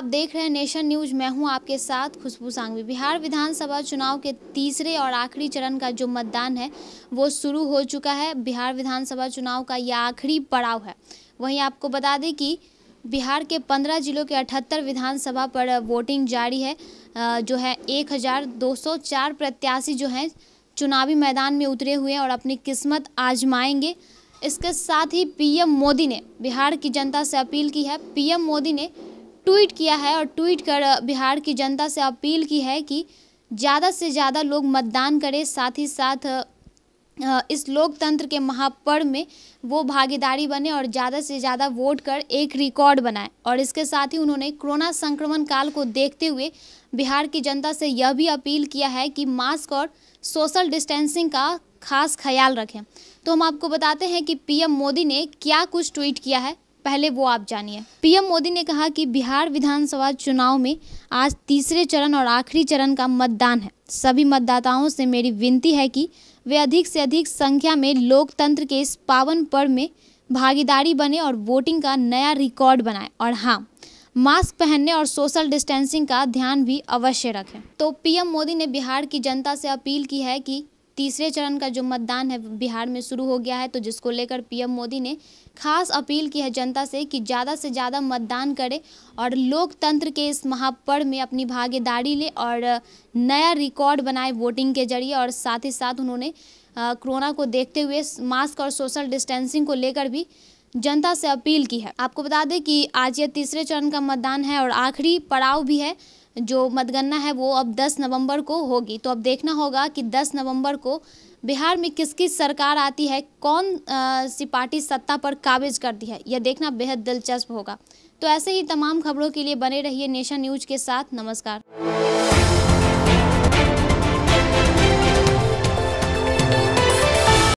आप देख रहे हैं नेशन न्यूज मैं हूं आपके साथ खुशबू सांगवी बिहार विधानसभा चुनाव के तीसरे और आखिरी चरण का जो मतदान है वो शुरू हो चुका है बिहार विधानसभा चुनाव का यह आखिरी पड़ाव है वहीं आपको बता दें कि बिहार के पंद्रह जिलों के अठहत्तर विधानसभा पर वोटिंग जारी है जो है एक प्रत्याशी जो हैं चुनावी मैदान में उतरे हुए हैं और अपनी किस्मत आजमाएंगे इसके साथ ही पीएम मोदी ने बिहार की जनता से अपील की है पीएम मोदी ने ट्वीट किया है और ट्वीट कर बिहार की जनता से अपील की है कि ज़्यादा से ज़्यादा लोग मतदान करें साथ ही साथ इस लोकतंत्र के महापर्व में वो भागीदारी बने और ज़्यादा से ज़्यादा वोट कर एक रिकॉर्ड बनाए और इसके साथ ही उन्होंने कोरोना संक्रमण काल को देखते हुए बिहार की जनता से यह भी अपील किया है कि मास्क और सोशल डिस्टेंसिंग का खास ख्याल रखें तो हम आपको बताते हैं कि पीएम मोदी ने क्या कुछ ट्वीट किया है पहले वो आप जानिए पीएम मोदी ने कहा कि बिहार विधानसभा चुनाव में आज तीसरे चरण और आखिरी चरण का मतदान है सभी मतदाताओं से मेरी विनती है कि वे अधिक से अधिक संख्या में लोकतंत्र के इस पावन पर्व में भागीदारी बने और वोटिंग का नया रिकॉर्ड बनाएं और हाँ मास्क पहनने और सोशल डिस्टेंसिंग का ध्यान भी अवश्य रखें तो पीएम मोदी ने बिहार की जनता से अपील की है कि तीसरे चरण का जो मतदान है बिहार में शुरू हो गया है तो जिसको लेकर पीएम मोदी ने खास अपील की है जनता से कि ज़्यादा से ज़्यादा मतदान करे और लोकतंत्र के इस महापर्व में अपनी भागीदारी ले और नया रिकॉर्ड बनाए वोटिंग के जरिए और साथ ही साथ उन्होंने कोरोना को देखते हुए मास्क और सोशल डिस्टेंसिंग को लेकर भी जनता से अपील की है आपको बता दें कि आज यह तीसरे चरण का मतदान है और आखिरी पड़ाव भी है जो मतगणना है वो अब 10 नवंबर को होगी तो अब देखना होगा कि 10 नवंबर को बिहार में किसकी सरकार आती है कौन सी पार्टी सत्ता पर काबिज करती है यह देखना बेहद दिलचस्प होगा तो ऐसे ही तमाम खबरों के लिए बने रहिए नेशन न्यूज के साथ नमस्कार